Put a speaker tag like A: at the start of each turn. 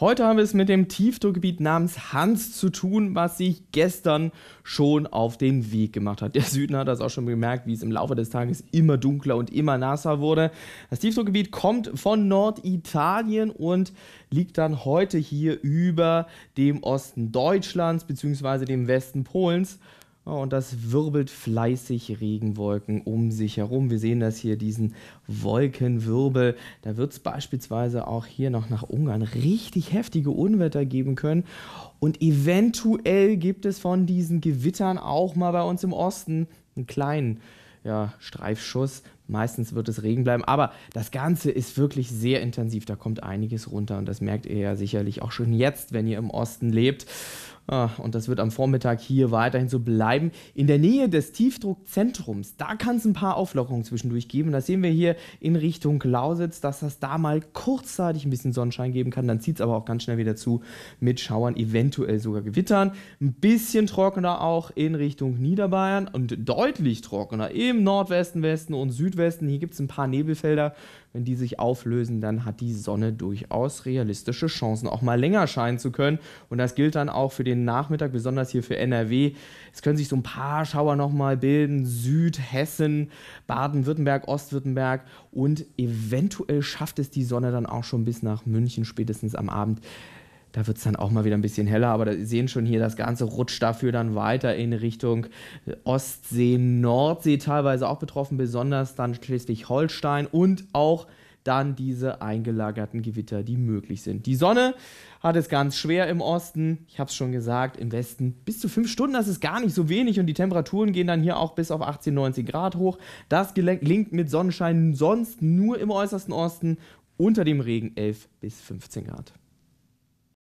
A: Heute haben wir es mit dem Tiefdruckgebiet namens Hans zu tun, was sich gestern schon auf den Weg gemacht hat. Der Süden hat das auch schon bemerkt, wie es im Laufe des Tages immer dunkler und immer nasser wurde. Das Tiefdruckgebiet kommt von Norditalien und liegt dann heute hier über dem Osten Deutschlands bzw. dem Westen Polens Oh, und das wirbelt fleißig Regenwolken um sich herum. Wir sehen das hier, diesen Wolkenwirbel. Da wird es beispielsweise auch hier noch nach Ungarn richtig heftige Unwetter geben können. Und eventuell gibt es von diesen Gewittern auch mal bei uns im Osten einen kleinen ja, Streifschuss Meistens wird es Regen bleiben, aber das Ganze ist wirklich sehr intensiv. Da kommt einiges runter und das merkt ihr ja sicherlich auch schon jetzt, wenn ihr im Osten lebt. Ah, und das wird am Vormittag hier weiterhin so bleiben. In der Nähe des Tiefdruckzentrums, da kann es ein paar Auflockerungen zwischendurch geben. Das sehen wir hier in Richtung Lausitz, dass das da mal kurzzeitig ein bisschen Sonnenschein geben kann. Dann zieht es aber auch ganz schnell wieder zu mit Schauern, eventuell sogar Gewittern. Ein bisschen trockener auch in Richtung Niederbayern und deutlich trockener im Nordwesten, Westen und Südwesten. Südwesten. Hier gibt es ein paar Nebelfelder. Wenn die sich auflösen, dann hat die Sonne durchaus realistische Chancen, auch mal länger scheinen zu können. Und das gilt dann auch für den Nachmittag, besonders hier für NRW. Es können sich so ein paar Schauer nochmal bilden. Südhessen, Baden-Württemberg, Ostwürttemberg. Und eventuell schafft es die Sonne dann auch schon bis nach München, spätestens am Abend. Da wird es dann auch mal wieder ein bisschen heller, aber Sie sehen schon hier, das Ganze rutscht dafür dann weiter in Richtung äh, Ostsee, Nordsee teilweise auch betroffen, besonders dann Schleswig-Holstein und auch dann diese eingelagerten Gewitter, die möglich sind. Die Sonne hat es ganz schwer im Osten. Ich habe es schon gesagt, im Westen bis zu 5 Stunden, das ist gar nicht so wenig und die Temperaturen gehen dann hier auch bis auf 18, 19 Grad hoch. Das gelingt mit Sonnenschein sonst nur im äußersten Osten unter dem Regen 11 bis 15 Grad.